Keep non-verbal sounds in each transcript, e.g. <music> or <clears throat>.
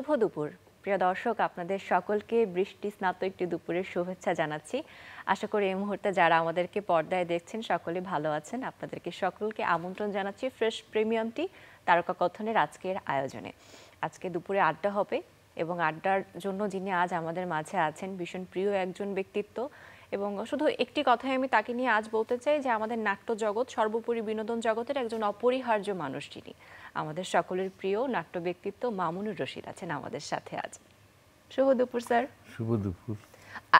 শুভ দুপুর প্রিয় দর্শক আপনাদের সকলকে বৃষ্টি স্নাত একটি দুপুরের শুভেচ্ছা জানাচ্ছি আশা করি এই মুহূর্তে যারা আমাদেরকে পর্দায় দেখছেন সকলে ভালো আছেন আপনাদেরকে সকলকে আমন্ত্রণ জানাচ্ছি ফ্রেশ প্রিমিয়ামটি তারকা কথনের আজকের আয়োজনে আজকে দুপুরে আড্ডা হবে এবং আড্ডার জন্য যিনি আজ আমাদের মাঝে আছেন ভীষণ প্রিয় একজন ব্যক্তিত্ব এবং শুধু একটি কথাই আমি তাকে নিয়ে আজ বলতে চাই যে আমাদের নাট্য জগৎ সর্বোপরি বিনোদন জগতের একজন অপরিহার্য মানুষ যিনি আমাদের সকলের প্রিয় নাট্য ব্যক্তিত্ব মামুনুর রশিদ আছেন আমাদের সাথে আজ শুভ দুপুর স্যার শুভ দুপুর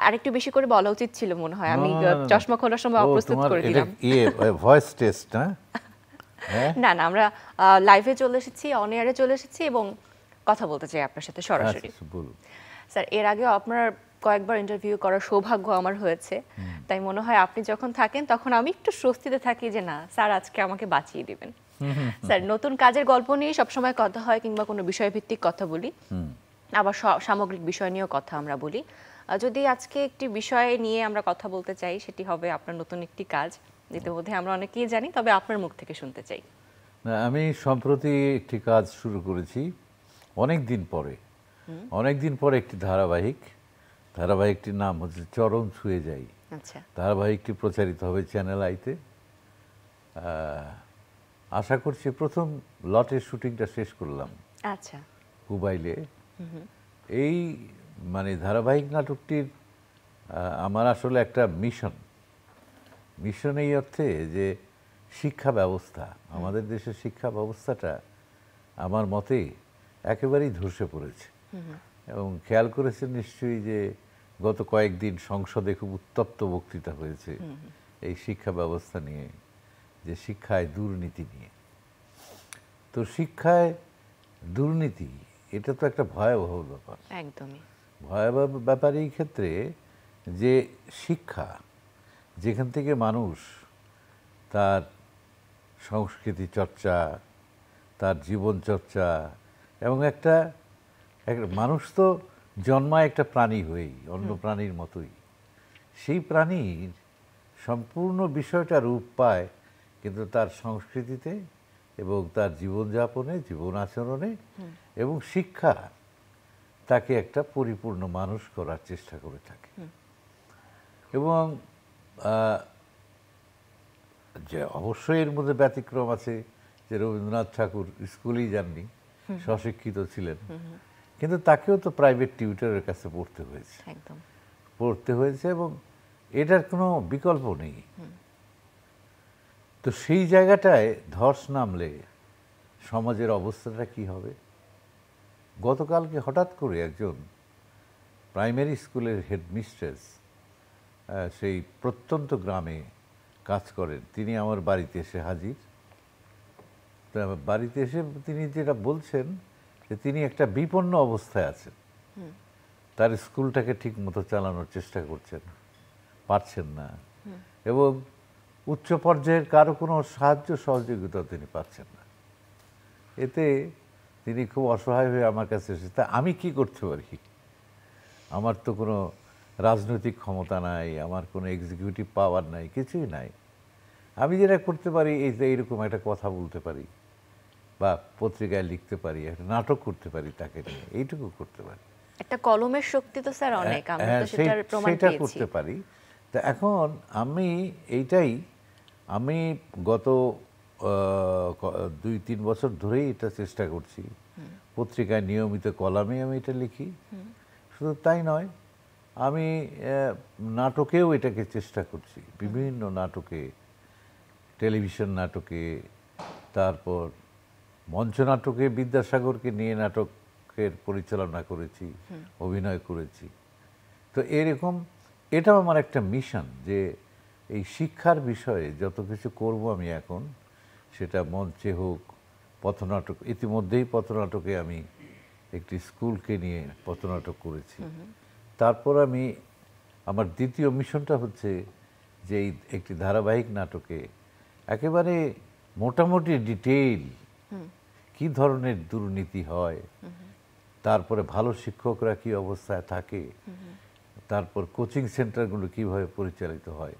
আরেকটু বেশি করে বলা উচিত ছিল মনে হয় আমি চশমা খোলার সময় অপ্রস্তুত করে দিলাম ভয়েস টেস্ট না না না আমরা লাইভে চলে এসেছি অন এয়ারে চলে এসেছি এবং কথা বলতে চাই আপনার সাথে সরাসরি আচ্ছা, আচ্ছা, স্যার এর আগে আপনার কয়েকবার ইন্টারভিউ করার সৌভাগ্য আমার হয়েছে তাই মনে হয় আপনি যখন থাকেন তখন আমি একটু স্বস্তিতে থাকি যে না স্যার আজকে আমাকে বাঁচিয়ে দিবেন স্যার নতুন কাজের গল্প নিয়ে সবসময় কথা হয় কিংবা কোনো বিষয় ভিত্তিক কথা বলি আবার সামগ্রিক বিষয় নিয়েও কথা আমরা বলি যদি আজকে একটি বিষয় নিয়ে আমরা কথা বলতে চাই সেটি হবে আপনার নতুন একটি কাজ ইতিমধ্যে আমরা অনেকেই জানি তবে আপনার মুখ থেকে শুনতে চাই আমি সম্প্রতি একটি কাজ শুরু করেছি অনেক দিন পরে অনেক দিন পরে একটি ধারাবাহিক ধারাবাহিকটির নাম হচ্ছে চরম ছুঁয়ে যাই আচ্ছা। ধারাবাহিকটি প্রচারিত হবে চ্যানেল আইতে আশা করছি প্রথম লটের শুটিংটা শেষ করলাম আচ্ছা মোবাইলে এই মানে ধারাবাহিক নাটকটির আমার আসলে একটা মিশন মিশন এই অর্থে যে শিক্ষা ব্যবস্থা আমাদের দেশের শিক্ষা ব্যবস্থাটা আমার মতে একেবারেই ধসে পড়েছে এবং খেয়াল করেছেন নিশ্চয়ই যে গত কয়েকদিন সংসদে খুব উত্তপ্ত বক্তৃতা হয়েছে এই শিক্ষা ব্যবস্থা নিয়ে যে শিক্ষায় দুর্নীতি নিয়ে তো শিক্ষায় দুর্নীতি এটা তো একটা ভয়াবহ ব্যাপার একদমই ভয়াবহ ব্যাপার এই ক্ষেত্রে যে শিক্ষা যেখান থেকে মানুষ তার সংস্কৃতি চর্চা তার জীবন চর্চা এবং একটা মানুষ তো জন্মায় একটা প্রাণী হয়েই অন্য প্রাণীর মতোই সেই প্রাণীর সম্পূর্ণ বিষয়টা রূপ পায় কিন্তু তার সংস্কৃতিতে এবং তার জীবনযাপনে জীবন আচরণে এবং শিক্ষা তাকে একটা পরিপূর্ণ মানুষ করার চেষ্টা করে থাকে এবং যে অবশ্যই এর মধ্যে ব্যতিক্রম আছে যে রবীন্দ্রনাথ ঠাকুর স্কুলেই যাননি সশিক্ষিত ছিলেন কিন্তু তাকেও তো প্রাইভেট টিউটারের কাছে পড়তে হয়েছে একদম পড়তে হয়েছে এবং এটার কোনো বিকল্প নেই তো সেই জায়গাটায় ধস নামলে সমাজের অবস্থাটা কি হবে গতকালকে হঠাৎ করে একজন প্রাইমারি স্কুলের হেডমিস্ট্রেস সেই প্রত্যন্ত গ্রামে কাজ করেন তিনি আমার বাড়িতে এসে হাজির বাড়িতে এসে তিনি যেটা বলছেন যে তিনি একটা বিপন্ন অবস্থায় আছেন তার স্কুলটাকে ঠিক মতো চালানোর চেষ্টা করছেন পারছেন না এবং উচ্চ পর্যায়ের কারো কোনো সাহায্য সহযোগিতা তিনি পাচ্ছেন না এতে তিনি খুব অসহায় হয়ে আমার কাছে এসেছে তা আমি কি করতে পারি আমার তো কোনো রাজনৈতিক ক্ষমতা নাই আমার কোনো এক্সিকিউটিভ পাওয়ার নাই কিছুই নাই আমি যেটা করতে পারি এই যে এরকম একটা কথা বলতে পারি বা পত্রিকায় লিখতে পারি নাটক করতে পারি তাকে নিয়ে এইটুকু করতে পারি একটা কলমের শক্তি তো স্যার হ্যাঁ, অনেক আমি তো হ্যাঁ, সেটা করতে পারি তো এখন আমি এইটাই আমি গত দুই তিন বছর ধরেই এটা চেষ্টা করছি পত্রিকায় নিয়মিত কলামে আমি এটা লিখি শুধু তাই নয় আমি নাটকেও এটাকে চেষ্টা করছি বিভিন্ন নাটকে টেলিভিশন নাটকে তারপর মঞ্চনাটকে বিদ্যাসাগরকে নিয়ে নাটকের পরিচালনা করেছি অভিনয় করেছি তো এরকম এটাও আমার একটা মিশন যে এই শিক্ষার বিষয়ে যত কিছু করব আমি এখন সেটা মঞ্চে হোক পথনাটক ইতিমধ্যেই পথনাটকে আমি একটি স্কুলকে নিয়ে পথনাটক করেছি তারপর আমি আমার দ্বিতীয় মিশনটা হচ্ছে যে একটি ধারাবাহিক নাটকে একেবারে মোটামুটি ডিটেইল কি ধরনের দুর্নীতি হয় তারপরে ভালো শিক্ষকরা কি অবস্থায় থাকে তারপর কোচিং সেন্টারগুলো কিভাবে পরিচালিত হয়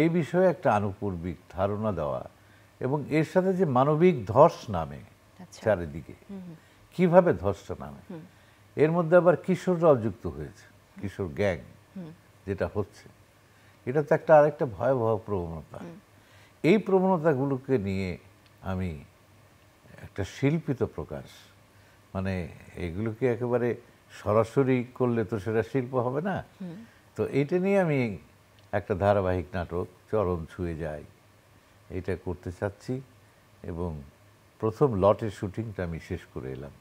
এই বিষয়ে একটা আনুপূর্বিক ধারণা দেওয়া এবং এর সাথে যে মানবিক ধস নামে আচ্ছা। চারিদিকে কিভাবে ধসটা নামে এর মধ্যে আবার কিশোররাও যুক্ত হয়েছে কিশোর গ্যাং যেটা হচ্ছে এটা তো একটা আরেকটা ভয়াবহ প্রবণতা এই প্রবণতাগুলোকে নিয়ে আমি একটা শিল্পিত প্রকাশ মানে এগুলোকে একেবারে সরাসরি করলে তো সেটা শিল্প হবে না তো এইটা নিয়ে আমি একটা ধারাবাহিক নাটক চরম ছুঁয়ে যায় এটা করতে চাচ্ছি এবং প্রথম লটের শুটিংটা আমি শেষ করে এলাম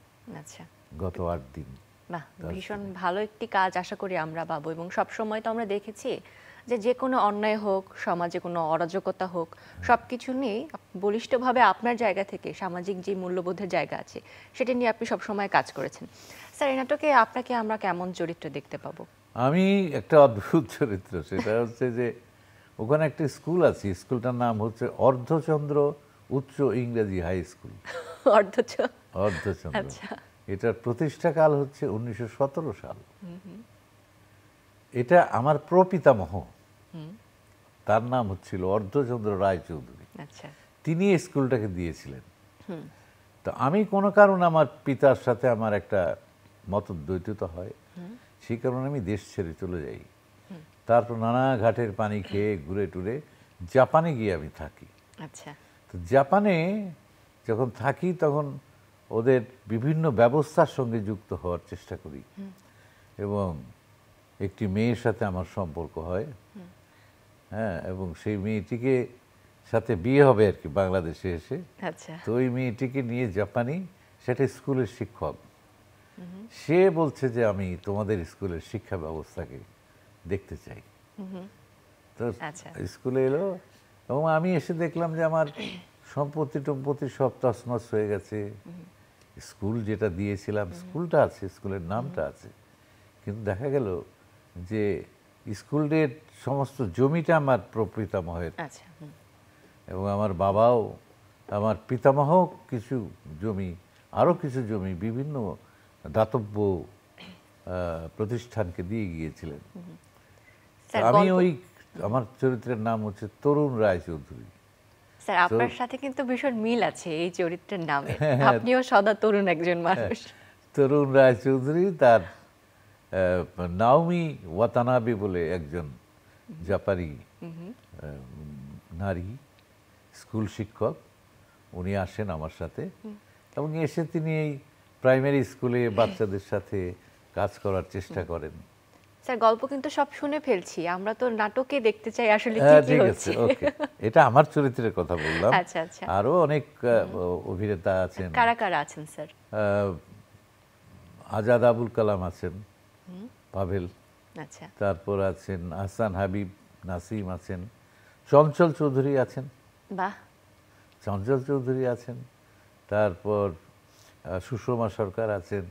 আচ্ছা গত আট দিন ভীষণ ভালো একটি কাজ আশা করি আমরা পাবো এবং সব সময় তো আমরা দেখেছি যে যে কোনো অন্যায় হোক সমাজে কোনো অরাজকতা হোক সব কিছু নিয়েই বলিষ্ঠভাবে আপনার জায়গা থেকে সামাজিক যে মূল্যবোধের জায়গা আছে সেটা নিয়ে আপনি সবসময় কাজ করেছেন স্যার এই নাটকে আপনাকে আমরা কেমন চরিত্র দেখতে পাবো আমি একটা অদ্ভুত চরিত্র সেটা হচ্ছে যে ওখানে একটা স্কুল আছে স্কুলটার নাম হচ্ছে অর্ধচন্দ্র উচ্চ ইংরেজি হাই স্কুল <laughs> অর্ধচন্দ্র অর্ধচন্দ্র আচ্ছা। এটার প্রতিষ্ঠাকাল হচ্ছে উনিশশো সতেরো সাল এটা আমার প্রপিতামহ তার নাম হচ্ছিল অর্ধচন্দ্র রায়চৌধুরী আচ্ছা। তিনি স্কুলটাকে দিয়েছিলেন তো আমি কোনো কারণে আমার পিতার সাথে আমার একটা দ্বৈততা হয় সেই কারণে আমি দেশ ছেড়ে চলে যাই তারপর নানা ঘাটের পানি খেয়ে ঘুরে টুরে জাপানে গিয়ে আমি থাকি আচ্ছা। তো জাপানে যখন থাকি তখন ওদের বিভিন্ন ব্যবস্থার সঙ্গে যুক্ত হওয়ার চেষ্টা করি এবং একটি মেয়ের সাথে আমার সম্পর্ক হয় হ্যাঁ এবং সেই মেয়েটিকে সাথে বিয়ে হবে আর কি বাংলাদেশে এসে আচ্ছা। তো ওই মেয়েটিকে নিয়ে জাপানি সেটা স্কুলের শিক্ষক সে বলছে যে আমি তোমাদের স্কুলের শিক্ষা ব্যবস্থাকে দেখতে চাই তো আচ্ছা। স্কুলে এলো এবং আমি এসে দেখলাম যে আমার সম্পত্তি টম্পত্তি সব তসমস হয়ে গেছে স্কুল যেটা দিয়েছিলাম স্কুলটা আছে স্কুলের নামটা আছে কিন্তু দেখা গেল যে স্কুলের সমস্ত জমিটা আমার প্রপিতামহের আচ্ছা, এবং আমার বাবাও আমার পিতামহ কিছু জমি আরও কিছু জমি বিভিন্ন দাতব্য প্রতিষ্ঠানকে দিয়ে গিয়েছিলেন আমি ওই আমার চরিত্রের নাম হচ্ছে তরুণ রায়চৌধুরী স্যার আপনার সাথে কিন্তু ভীষণ মিল আছে এই চরিত্রের নামে হ্যাঁ, হ্যাঁ। আপনিও সদা তরুণ একজন মানুষ তরুণ রায়চৌধুরী তার নাওমি ওয়াতানাবে বলে একজন জাপানি নারী স্কুল শিক্ষক উনি আসেন আমার সাথে এবং এসে তিনি এই প্রাইমারি স্কুলে বাচ্চাদের সাথে কাজ করার চেষ্টা করেন স্যার গল্প কিন্তু সব শুনে ফেলছি আমরা তো নাটকে দেখতে চাই আসলে হ্যাঁ, কি হচ্ছে এটা আমার চরিত্রের কথা বললাম আচ্ছা আচ্ছা আরো অনেক অভিনেতা আছেন কারা কারা আছেন স্যার আজাদ আবুল কালাম আছেন পাভেল আচ্ছা। তারপর আছেন আহসান হাবিব নাসিম আছেন চঞ্চল চৌধুরী আছেন বাহ চঞ্চল চৌধুরী আছেন তারপর সুষমা সরকার আছেন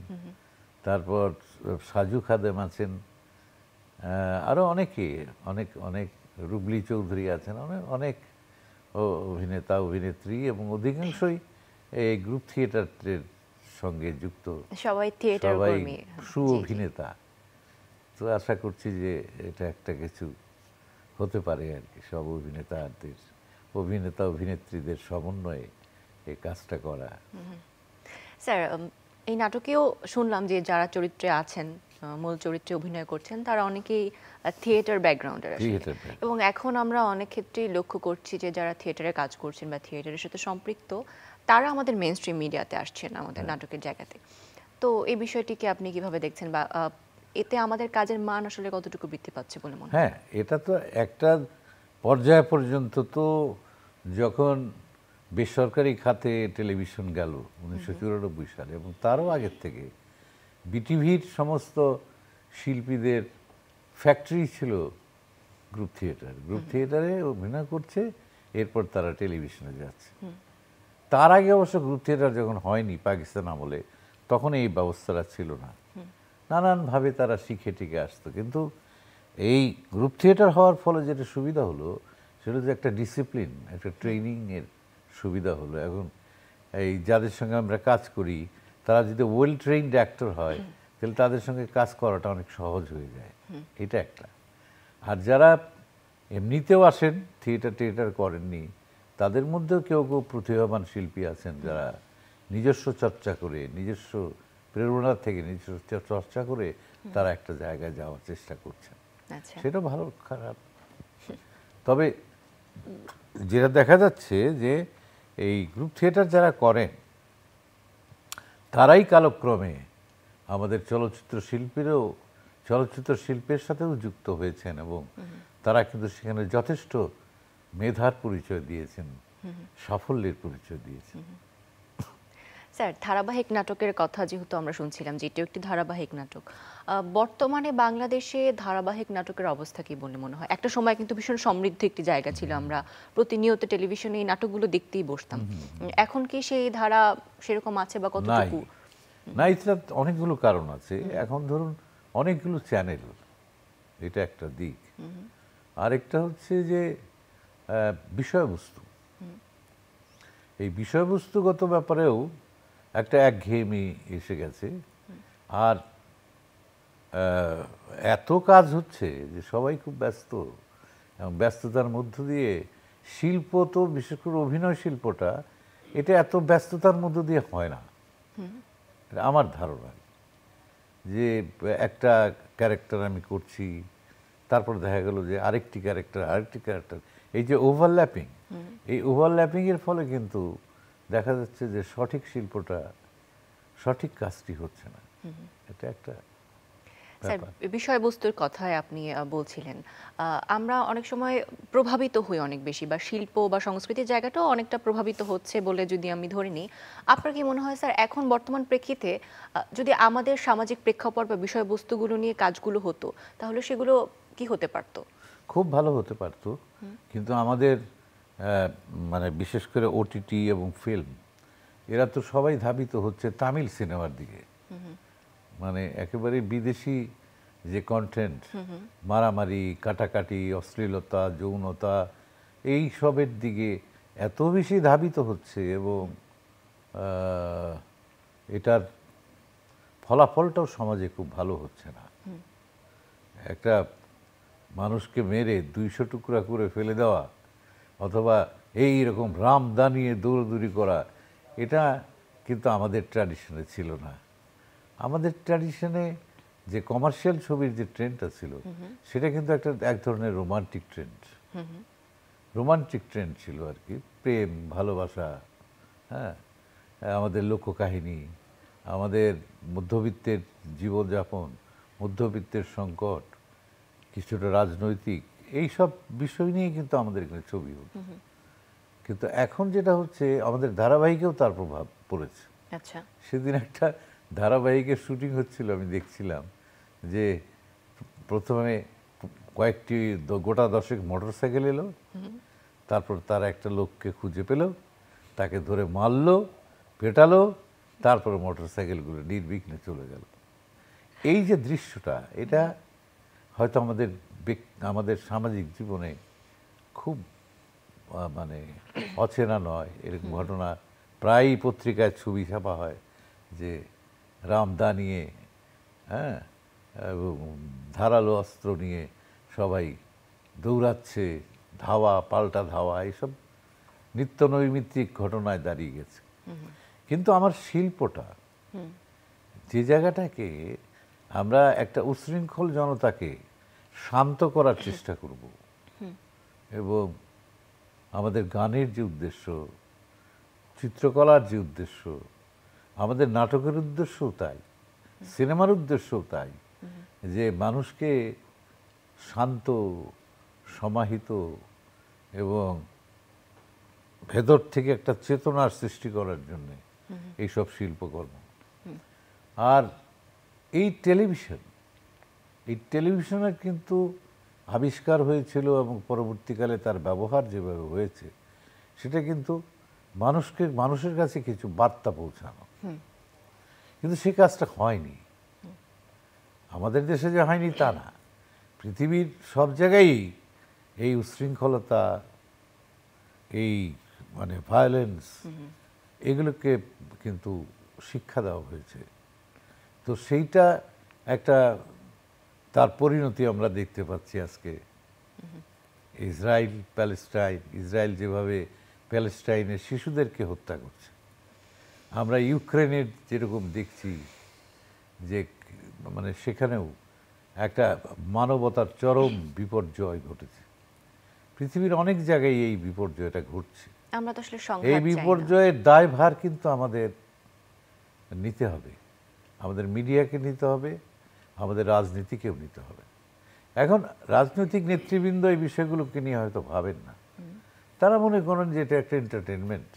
তারপর সাজু খাদেম আছেন আরও অনেকে অনেক অনেক রুবলি চৌধুরী আছেন অনেক অনেক অভিনেতা অভিনেত্রী এবং অধিকাংশই এই গ্রুপ থিয়েটারের সঙ্গে যুক্ত সবাই থিয়েটার সবাই সু অভিনেতা তো আশা করছি যে এটা একটা কিছু হতে পারে আর কি সব অভিনেতাদের অভিনেতা অভিনেত্রীদের সমন্বয়ে এই কাজটা করা স্যার এই নাটকেও শুনলাম যে যারা চরিত্রে আছেন মূল চরিত্রে অভিনয় করছেন তারা অনেকেই থিয়েটার ব্যাকগ্রাউন্ডের এবং এখন আমরা অনেক ক্ষেত্রেই লক্ষ্য করছি যে যারা থিয়েটারে কাজ করছেন বা থিয়েটারের সাথে সম্পৃক্ত তারা আমাদের মেন স্ট্রিম মিডিয়াতে আসছেন আমাদের হ্যাঁ। নাটকের জায়গাতে তো এই বিষয়টিকে আপনি কিভাবে দেখছেন বা এতে আমাদের কাজের মান আসলে কতটুকু বৃদ্ধি পাচ্ছে বলে মনে হ্যাঁ এটা তো একটা পর্যায় পর্যন্ত তো যখন বেসরকারি খাতে টেলিভিশন গেল উনিশশো চুরানব্বই সালে এবং তারও আগের থেকে বিটিভির সমস্ত শিল্পীদের ফ্যাক্টরি ছিল গ্রুপ থিয়েটার গ্রুপ থিয়েটারে অভিনয় করছে এরপর তারা টেলিভিশনে যাচ্ছে তার আগে অবশ্য গ্রুপ থিয়েটার যখন হয়নি পাকিস্তান আমলে তখন এই ব্যবস্থাটা ছিল না নানানভাবে তারা শিখে টিকে আসতো কিন্তু এই গ্রুপ থিয়েটার হওয়ার ফলে যেটা সুবিধা হলো সেটা যে একটা ডিসিপ্লিন একটা ট্রেনিংয়ের সুবিধা হলো এখন এই যাদের সঙ্গে আমরা কাজ করি তারা যদি ওয়েল ট্রেইনড অ্যাক্টর হয় তাহলে তাদের সঙ্গে কাজ করাটা অনেক সহজ হয়ে যায় এটা একটা আর যারা এমনিতেও আসেন থিয়েটার টিয়েটার করেননি তাদের মধ্যেও কেউ কেউ প্রতিভাবান শিল্পী আছেন যারা নিজস্ব চর্চা করে নিজস্ব প্রেরণার থেকে নিজের চর্চা করে তারা একটা জায়গায় যাওয়ার চেষ্টা করছেন আচ্ছা। সেটা ভালো খারাপ তবে যেটা দেখা যাচ্ছে যে এই গ্রুপ থিয়েটার যারা করেন তারাই কালক্রমে আমাদের চলচ্চিত্র শিল্পীরও চলচ্চিত্র শিল্পের সাথেও যুক্ত হয়েছেন এবং তারা কিন্তু সেখানে যথেষ্ট মেধার পরিচয় দিয়েছেন সাফল্যের পরিচয় দিয়েছেন স্যার ধারাবাহিক নাটকের কথা যেহেতু আমরা শুনছিলাম যে এটিও একটি ধারাবাহিক নাটক বর্তমানে বাংলাদেশে ধারাবাহিক নাটকের অবস্থা কি বলে মনে হয় একটা সময় কিন্তু ভীষণ সমৃদ্ধ একটি জায়গা ছিল আমরা প্রতিনিয়ত টেলিভিশনে এই নাটকগুলো দেখতেই বসতাম এখন কি সেই ধারা সেরকম আছে বা কতটুকু না এটা অনেকগুলো কারণ আছে এখন ধরুন অনেকগুলো চ্যানেল এটা একটা দিক আরেকটা হচ্ছে যে বিষয়বস্তু এই বিষয়বস্তুগত ব্যাপারেও একটা একঘেয়েমি এসে গেছে আর এত কাজ হচ্ছে যে সবাই খুব ব্যস্ত এবং ব্যস্ততার মধ্য দিয়ে শিল্প তো বিশেষ করে অভিনয় শিল্পটা এটা এত ব্যস্ততার মধ্য দিয়ে হয় না আমার ধারণা যে একটা ক্যারেক্টার আমি করছি তারপর দেখা গেল যে আরেকটি ক্যারেক্টার আরেকটি ক্যারেক্টার এই যে ওভারল্যাপিং এই ওভারল্যাপিংয়ের ফলে কিন্তু দেখা যাচ্ছে যে সঠিক শিল্পটা সঠিক কাজটি হচ্ছে না এটা একটা বিষয়বস্তুর কথায় আপনি বলছিলেন আমরা অনেক সময় প্রভাবিত হই অনেক বেশি বা শিল্প বা সংস্কৃতির জায়গাটাও অনেকটা প্রভাবিত হচ্ছে বলে যদি আমি ধরে নিই আপনার কি মনে হয় স্যার এখন বর্তমান প্রেক্ষিতে যদি আমাদের সামাজিক প্রেক্ষাপট বা বিষয়বস্তুগুলো নিয়ে কাজগুলো হতো তাহলে সেগুলো কি হতে পারত খুব ভালো হতে পারত কিন্তু আমাদের হ্যাঁ, মানে বিশেষ করে ওটিটি এবং ফিল্ম এরা তো সবাই ধাবিত হচ্ছে তামিল সিনেমার দিকে মানে একেবারে বিদেশি যে কন্টেন্ট মারামারি কাটাকাটি অশ্লীলতা যৌনতা এই সবের দিকে এত বেশি ধাবিত হচ্ছে এবং এটার ফলাফলটাও সমাজে খুব ভালো হচ্ছে না একটা মানুষকে মেরে দুইশো টুকরা করে ফেলে দেওয়া অথবা এই রকম রাম দানিয়ে দৌড়দৌড়ি করা এটা কিন্তু আমাদের ট্র্যাডিশনে ছিল না আমাদের ট্র্যাডিশনে যে কমার্শিয়াল ছবির যে ট্রেন্ডটা ছিল সেটা কিন্তু একটা এক ধরনের রোমান্টিক ট্রেন্ড রোমান্টিক ট্রেন্ড ছিল আর কি প্রেম ভালোবাসা হ্যাঁ আমাদের লোককাহিনী আমাদের মধ্যবিত্তের জীবনযাপন মধ্যবিত্তের সংকট কিছুটা রাজনৈতিক এই সব বিষয় নিয়ে কিন্তু আমাদের এখানে ছবি হতো কিন্তু এখন যেটা হচ্ছে আমাদের ধারাবাহিকেও তার প্রভাব পড়েছে আচ্ছা সেদিন একটা ধারাবাহিকের শুটিং হচ্ছিল আমি দেখছিলাম যে প্রথমে কয়েকটি গোটা দশেক মোটর সাইকেল এলো তারপর তার একটা লোককে খুঁজে পেল তাকে ধরে মারলো পেটালো তারপরে মোটর সাইকেলগুলো নির্বিঘ্নে চলে গেল এই যে দৃশ্যটা এটা হয়তো আমাদের আমাদের সামাজিক জীবনে খুব মানে অচেনা নয় এরকম ঘটনা প্রায়ই পত্রিকায় ছবি ছাপা হয় যে রামদা নিয়ে হ্যাঁ ধারালো অস্ত্র নিয়ে সবাই দৌড়াচ্ছে ধাওয়া পাল্টা ধাওয়া এইসব নিত্য নৈমিত্তিক ঘটনায় দাঁড়িয়ে গেছে কিন্তু আমার শিল্পটা যে জায়গাটাকে আমরা একটা উশৃঙ্খল জনতাকে শান্ত করার চেষ্টা করব এবং আমাদের গানের যে উদ্দেশ্য চিত্রকলার যে উদ্দেশ্য আমাদের নাটকের উদ্দেশ্যও তাই সিনেমার উদ্দেশ্যও তাই যে মানুষকে শান্ত সমাহিত এবং ভেতর থেকে একটা চেতনার সৃষ্টি করার জন্যে এইসব শিল্পকর্ম আর এই টেলিভিশন এই টেলিভিশনের কিন্তু আবিষ্কার হয়েছিল এবং পরবর্তীকালে তার ব্যবহার যেভাবে হয়েছে সেটা কিন্তু মানুষকে মানুষের কাছে কিছু বার্তা পৌঁছানো কিন্তু সে কাজটা হয়নি আমাদের দেশে যে হয়নি তা না পৃথিবীর সব জায়গায় এই উশৃঙ্খলতা এই মানে ভায়োলেন্স এগুলোকে কিন্তু শিক্ষা দেওয়া হয়েছে তো সেইটা একটা তার পরিণতি আমরা দেখতে পাচ্ছি আজকে ইসরায়েল প্যালেস্টাইন ইসরায়েল যেভাবে প্যালেস্টাইনের শিশুদেরকে হত্যা করছে আমরা ইউক্রেনের যেরকম দেখছি যে মানে সেখানেও একটা মানবতার চরম বিপর্যয় ঘটেছে পৃথিবীর অনেক জায়গায় এই বিপর্যয়টা ঘটছে আমরা তো আসলে এই বিপর্যয়ের দায়ভার কিন্তু আমাদের নিতে হবে আমাদের মিডিয়াকে নিতে হবে আমাদের রাজনীতিকেও নিতে হবে এখন রাজনৈতিক নেতৃবৃন্দ এই বিষয়গুলোকে নিয়ে হয়তো ভাবেন না তারা মনে করেন যে এটা একটা এন্টারটেনমেন্ট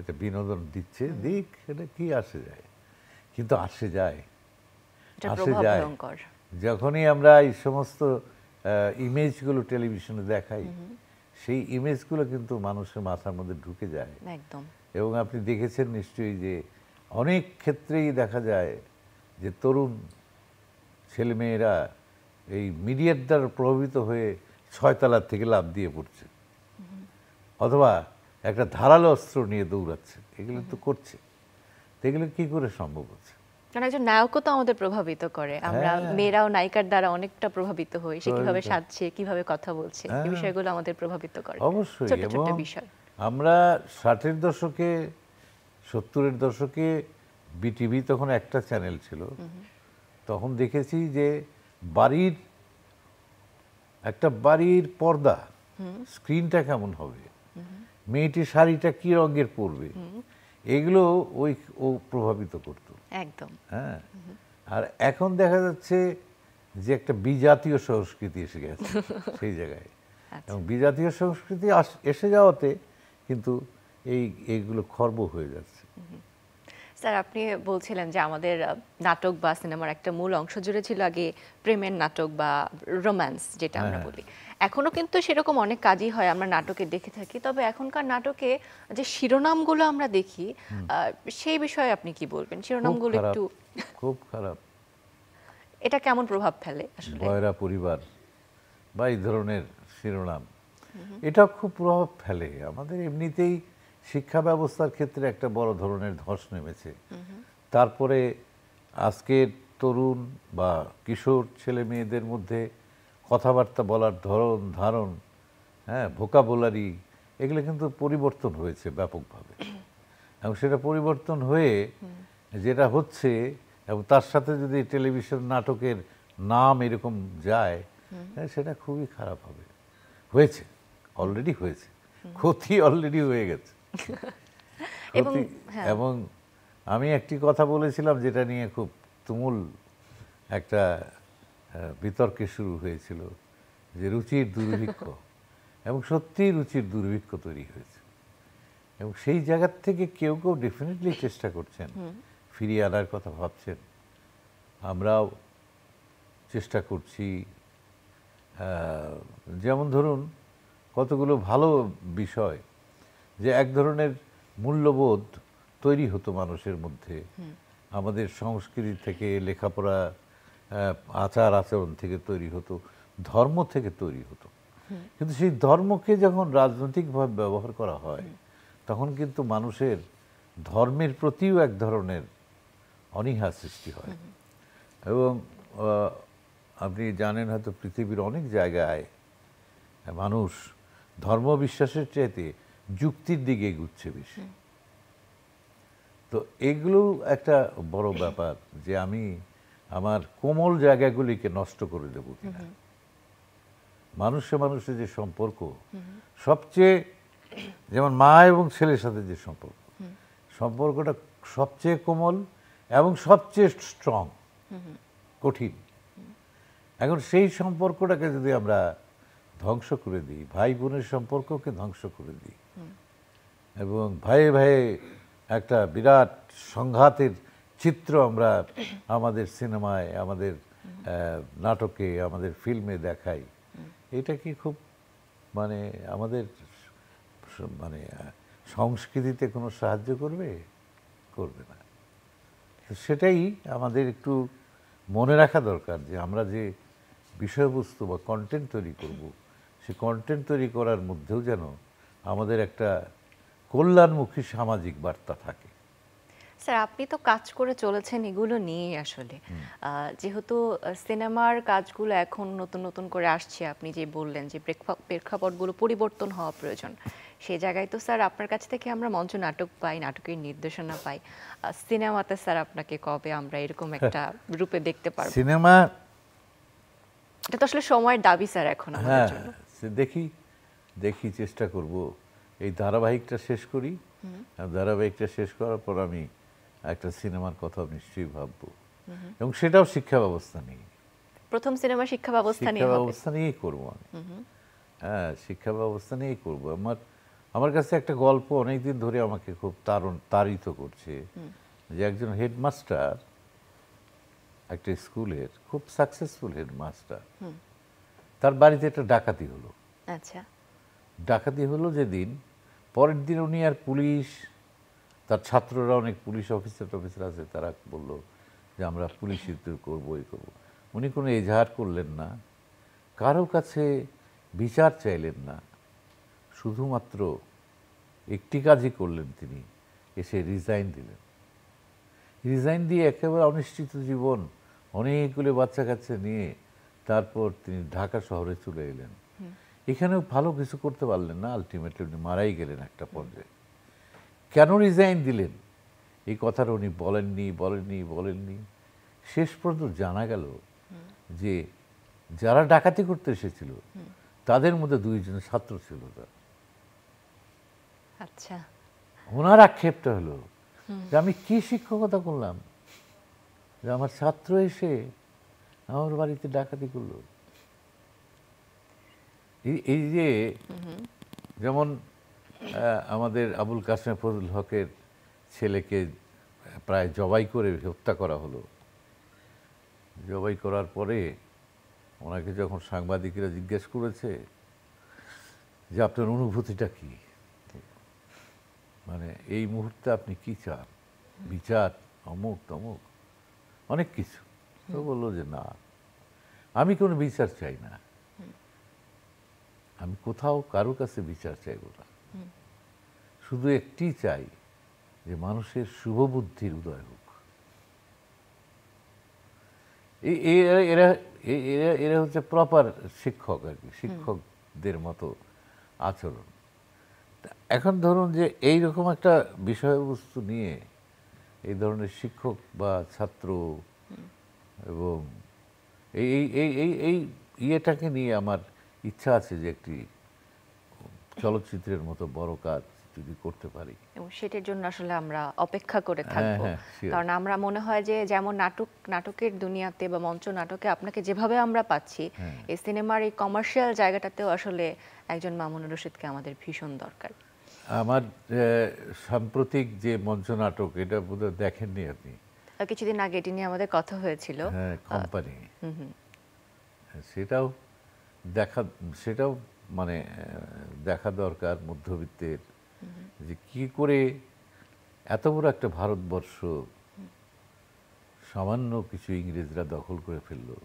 এটা বিনোদন দিচ্ছে দিক এটা কি আসে যায় কিন্তু আসে যায় আসে যায় যখনই আমরা এই সমস্ত ইমেজগুলো টেলিভিশনে দেখাই সেই ইমেজগুলো কিন্তু মানুষের মাথার মধ্যে ঢুকে যায় একদম এবং আপনি দেখেছেন নিশ্চয়ই যে অনেক ক্ষেত্রেই দেখা যায় যে তরুণ ছেলেমেয়েরা এই মিডিয়ার দ্বারা প্রভাবিত হয়ে ছয়তলার থেকে লাভ দিয়ে পড়ছে অথবা একটা ধারালো অস্ত্র নিয়ে দৌড়াচ্ছে এগুলো তো করছে এগুলো কি করে সম্ভব হচ্ছে কারণ একজন নায়কও তো আমাদের প্রভাবিত করে আমরা হ্যাঁ। মেয়েরাও নায়িকার দ্বারা অনেকটা প্রভাবিত হই সে কিভাবে সাজছে কিভাবে কথা বলছে এই হ্যাঁ। বিষয়গুলো আমাদের প্রভাবিত করে অবশ্যই এবং আমরা ষাটের দশকে সত্তরের দশকে বিটিভি তখন একটা চ্যানেল ছিল তখন দেখেছি যে বাড়ির একটা বাড়ির পর্দা স্ক্রিনটা কেমন হবে মেয়েটির শাড়িটা কি রঙের পরবে এগুলো ওই ও প্রভাবিত করত একদম হ্যাঁ আর এখন দেখা যাচ্ছে যে একটা বিজাতীয় সংস্কৃতি এসে গেছে <laughs> সেই জায়গায় আচ্ছা। এবং বিজাতীয় সংস্কৃতি এসে যাওয়াতে কিন্তু এই এইগুলো খর্ব হয়ে যাচ্ছে স্যার আপনি বলছিলেন যে আমাদের নাটক বা সিনেমার একটা মূল অংশ জুড়ে ছিল আগে প্রেমের নাটক বা রোম্যান্স যেটা আমরা হ্যাঁ। বলি এখনো কিন্তু সেরকম অনেক কাজই হয় আমরা নাটকে দেখে থাকি তবে এখনকার নাটকে যে শিরোনামগুলো আমরা দেখি সেই বিষয়ে আপনি কি বলবেন শিরোনামগুলো একটু খুব খারাপ এটা কেমন প্রভাব ফেলে আসলে বয়রা পরিবার বা এই ধরনের শিরোনাম এটা খুব প্রভাব ফেলে আমাদের এমনিতেই শিক্ষা ব্যবস্থার ক্ষেত্রে একটা বড় ধরনের ধস নেমেছে তারপরে আজকের তরুণ বা কিশোর ছেলে মেয়েদের মধ্যে কথাবার্তা বলার ধরন ধারণ হ্যাঁ ভোকাবুলারি এগুলো কিন্তু পরিবর্তন হয়েছে ব্যাপকভাবে এবং সেটা পরিবর্তন হয়ে যেটা হচ্ছে এবং তার সাথে যদি টেলিভিশন নাটকের নাম এরকম যায় হ্যাঁ, সেটা খুবই খারাপ হবে হয়েছে অলরেডি হয়েছে ক্ষতি অলরেডি হয়ে গেছে এবং হ্যাঁ। এবং আমি একটি কথা বলেছিলাম যেটা নিয়ে খুব তুমুল একটা বিতর্কে শুরু হয়েছিল যে রুচির দুর্ভিক্ষ <laughs> এবং সত্যিই রুচির দুর্ভিক্ষ তৈরি হয়েছে এবং সেই জায়গার থেকে কেউ কেউ ডেফিনেটলি চেষ্টা করছেন ফিরিয়ে আনার কথা ভাবছেন আমরাও চেষ্টা করছি যেমন ধরুন কতগুলো ভালো বিষয় যে এক ধরনের মূল্যবোধ তৈরি হতো মানুষের মধ্যে আমাদের সংস্কৃতি থেকে লেখাপড়া আচার আচরণ থেকে তৈরি হতো ধর্ম থেকে তৈরি হতো কিন্তু সেই ধর্মকে যখন রাজনৈতিকভাবে ব্যবহার করা হয় তখন কিন্তু মানুষের ধর্মের প্রতিও এক ধরনের অনীহা সৃষ্টি হয় এবং আপনি জানেন হয়তো পৃথিবীর অনেক জায়গায় মানুষ ধর্ম বিশ্বাসের চাইতে যুক্তির দিকে এগুচ্ছে বেশি তো এগুলো একটা বড় ব্যাপার যে আমি আমার কোমল জায়গাগুলিকে নষ্ট করে দেব কিনা মানুষে মানুষের যে সম্পর্ক সবচেয়ে যেমন মা এবং ছেলের সাথে যে সম্পর্ক সম্পর্কটা সবচেয়ে কোমল এবং সবচেয়ে স্ট্রং কঠিন এখন সেই সম্পর্কটাকে যদি আমরা ধ্বংস করে দিই ভাই বোনের সম্পর্ককে ধ্বংস করে দিই এবং ভাই ভাই একটা বিরাট সংঘাতের চিত্র আমরা আমাদের সিনেমায় আমাদের নাটকে আমাদের ফিল্মে দেখাই এটা কি খুব মানে আমাদের মানে সংস্কৃতিতে কোনো সাহায্য করবে করবে না সেটাই আমাদের একটু মনে রাখা দরকার যে আমরা যে বিষয়বস্তু বা কন্টেন্ট তৈরি করব সে কন্টেন্ট তৈরি করার মধ্যেও যেন আমাদের একটা কল্যাণমুখী সামাজিক বার্তা থাকে স্যার আপনি তো কাজ করে চলেছেন এগুলো নিয়েই আসলে যেহেতু সিনেমার কাজগুলো এখন নতুন নতুন করে আসছে আপনি যে বললেন যে প্রেক্ষাপটগুলো পরিবর্তন হওয়া প্রয়োজন সেই জায়গায় তো স্যার আপনার কাছ থেকে আমরা মঞ্চ নাটক পাই নাটকের নির্দেশনা পাই সিনেমাতে স্যার আপনাকে কবে আমরা এরকম হ্যাঁ। একটা রূপে দেখতে পারব সিনেমা এটা তো আসলে সময়ের দাবি স্যার এখন আমাদের হ্যাঁ, জন্য দেখি দেখি চেষ্টা করব এই ধারাবাহিকটা শেষ করি ধারাবাহিকটা শেষ করার পর আমি একটা সিনেমার কথা নিশ্চয়ই ভাববো এবং সেটাও শিক্ষা ব্যবস্থা নিয়ে প্রথম সিনেমা শিক্ষা ব্যবস্থা নিয়ে শিক্ষা ব্যবস্থা নিয়েই করবো আমি হ্যাঁ শিক্ষা ব্যবস্থা নিয়েই করবো আমার আমার কাছে একটা গল্প অনেকদিন ধরে আমাকে খুব তারণ তারিত করছে যে একজন হেডমাস্টার একটা স্কুলের খুব সাকসেসফুল হেডমাস্টার তার বাড়িতে একটা ডাকাতি হলো আচ্ছা ডাকাতি হলো যেদিন পরের দিন উনি আর পুলিশ তার ছাত্ররা অনেক পুলিশ অফিসার টফিসার আছে তারা বলল যে আমরা পুলিশ ইউদ্যোগ করবো এই করবো উনি কোনো এজাহার করলেন না কারো কাছে বিচার চাইলেন না শুধুমাত্র একটি কাজই করলেন তিনি এসে রিজাইন দিলেন রিজাইন দিয়ে একেবারে অনিশ্চিত জীবন অনেকগুলো বাচ্চা কাচ্চা নিয়ে তারপর তিনি ঢাকা শহরে চলে এলেন এখানে ভালো কিছু করতে পারলেন না আলটিমেটলি উনি মারাই গেলেন একটা পর্যায়ে কেন রিজাইন দিলেন এই কথাটা উনি বলেননি বলেননি বলেননি শেষ পর্যন্ত জানা গেল যে যারা ডাকাতি করতে এসেছিল তাদের মধ্যে দুইজন ছাত্র ছিল তার আচ্ছা ওনার আক্ষেপটা হলো যে আমি কি শিক্ষকতা করলাম যে আমার ছাত্র এসে আমার বাড়িতে ডাকাতি করলো এই যে যেমন আমাদের আবুল কাসেম ফজল হকের ছেলেকে প্রায় জবাই করে হত্যা করা হলো জবাই করার পরে ওনাকে যখন সাংবাদিকরা জিজ্ঞেস করেছে যে আপনার অনুভূতিটা কি মানে এই মুহূর্তে আপনি কি চান বিচার অমুক তমুক অনেক কিছু তো বললো যে না আমি কোনো বিচার চাই না আমি কোথাও কারো কাছে বিচার চাইব না শুধু একটি চাই যে মানুষের শুভবুদ্ধির উদয় হোক এরা এরা এরা হচ্ছে প্রপার শিক্ষক আর কি শিক্ষকদের মতো আচরণ এখন ধরুন যে এই রকম একটা বিষয়বস্তু নিয়ে এই ধরনের শিক্ষক বা ছাত্র এবং এই এই এই এই ইয়েটাকে নিয়ে আমার ইচ্ছা আছে যে একটি চলচ্চিত্রের মতো বড় কাজ যদি করতে পারি এবং সেটার জন্য আসলে আমরা অপেক্ষা করে হ্যাঁ, থাকবো হ্যাঁ, কারণ আমরা মনে হয় যে যেমন নাটক নাটকের দুনিয়াতে বা মঞ্চ নাটকে আপনাকে যেভাবে আমরা পাচ্ছি হ্যাঁ। এই সিনেমার এই কমার্শিয়াল জায়গাটাতেও আসলে একজন মামুনুর রশিদকে আমাদের ভীষণ দরকার আমার সাম্প্রতিক যে মঞ্চ নাটক এটা বোধহয় দেখেননি আপনি কিছুদিন আগে এটি নিয়ে আমাদের কথা হয়েছিল কোম্পানি সেটাও দেখা সেটাও মানে দেখা দরকার মধ্যবিত্তের যে কি করে এত বড় একটা ভারতবর্ষ সামান্য কিছু ইংরেজরা দখল করে ফেললো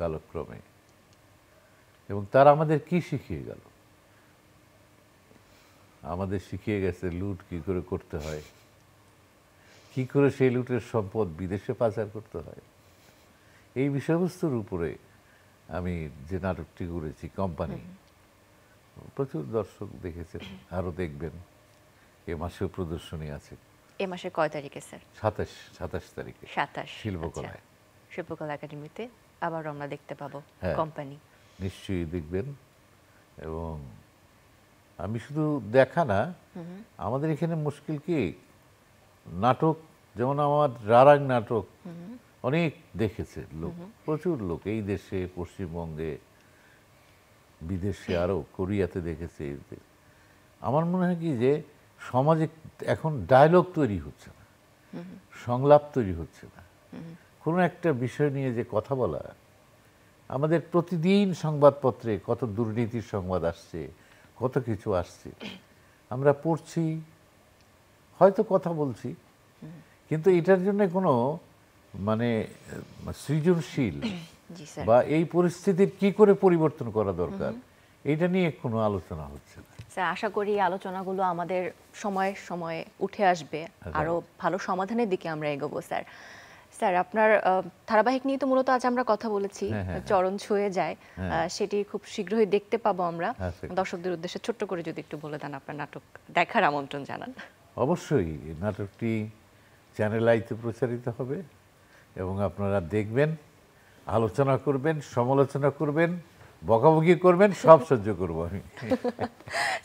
কালক্রমে এবং তারা আমাদের কি শিখিয়ে গেল আমাদের শিখিয়ে গেছে লুট কি করে করতে হয় কি করে সেই লুটের সম্পদ বিদেশে পাচার করতে হয় এই বিষয়বস্তুর উপরে আমি যে নাটকটি করেছি কোম্পানি প্রচুর দর্শক দেখেছেন আরও দেখবেন এ মাসেও প্রদর্শনী আছে এ মাসে কয় তারিখে স্যার সাতাশ সাতাশ তারিখে সাতাশ শিল্পকলায় আচ্ছা। শিল্পকলা একাডেমিতে আবার আমরা দেখতে পাবো কোম্পানি হ্যাঁ। নিশ্চয়ই দেখবেন এবং আমি শুধু দেখা না আমাদের এখানে মুশকিল কি নাটক যেমন আমার রারাং নাটক অনেক দেখেছে লোক প্রচুর লোক এই দেশে পশ্চিমবঙ্গে বিদেশে আরও কোরিয়াতে দেখেছে আমার মনে হয় কি যে সমাজে এখন ডায়লগ তৈরি হচ্ছে না সংলাপ তৈরি হচ্ছে না কোনো একটা বিষয় নিয়ে যে কথা বলা আমাদের প্রতিদিন সংবাদপত্রে কত দুর্নীতির সংবাদ আসছে কত কিছু আসছে আমরা পড়ছি হয়তো কথা বলছি কিন্তু এটার জন্য কোনো মানে সৃজনশীল <clears throat> বা এই পরিস্থিতির কি করে পরিবর্তন করা দরকার এটা নিয়ে কোনো আলোচনা হচ্ছে না স্যার আশা করি আলোচনাগুলো আমাদের সময়ে সময়ে উঠে আসবে আচ্ছা। আরও ভালো সমাধানের দিকে আমরা এগোবো স্যার স্যার আপনার ধারাবাহিক নিয়ে তো মূলত আজ আমরা কথা বলেছি হ্যাঁ, হ্যাঁ, হ্যাঁ। চরণ ছুঁয়ে যায় সেটি খুব শীঘ্রই দেখতে পাবো আমরা দর্শকদের উদ্দেশ্যে ছোট্ট করে যদি একটু বলে দেন আপনার নাটক দেখার আমন্ত্রণ জানান অবশ্যই নাটকটি চ্যানেল আইতে প্রচারিত হবে এবং আপনারা দেখবেন আলোচনা করবেন সমালোচনা করবেন বকাবকি করবেন সব <laughs> সহ্য করব আমি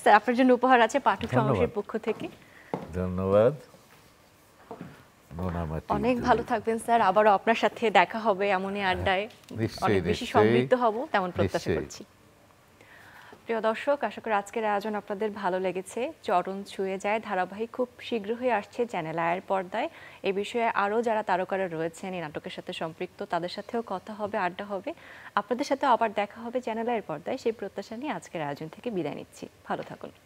স্যার আপনার জন্য উপহার আছে পাঠক সমাজের পক্ষ থেকে ধন্যবাদ অনেক ভালো থাকবেন স্যার আবারও আপনার সাথে দেখা হবে এমনই আড্ডায় অনেক বেশি সমৃদ্ধ হব তেমন প্রত্যাশা করছি প্রিয় দর্শক আশা করি আজকের আয়োজন আপনাদের ভালো লেগেছে চরণ ছুঁয়ে যায় ধারাবাহিক খুব শীঘ্রই আসছে চ্যানেল আয়ের পর্দায় এ বিষয়ে আরও যারা তারকারা রয়েছেন এই নাটকের সাথে সম্পৃক্ত তাদের সাথেও কথা হবে আড্ডা হবে আপনাদের সাথে আবার দেখা হবে চ্যানেল আয়ের পর্দায় সেই প্রত্যাশা নিয়ে আজকের আয়োজন থেকে বিদায় নিচ্ছি ভালো থাকুন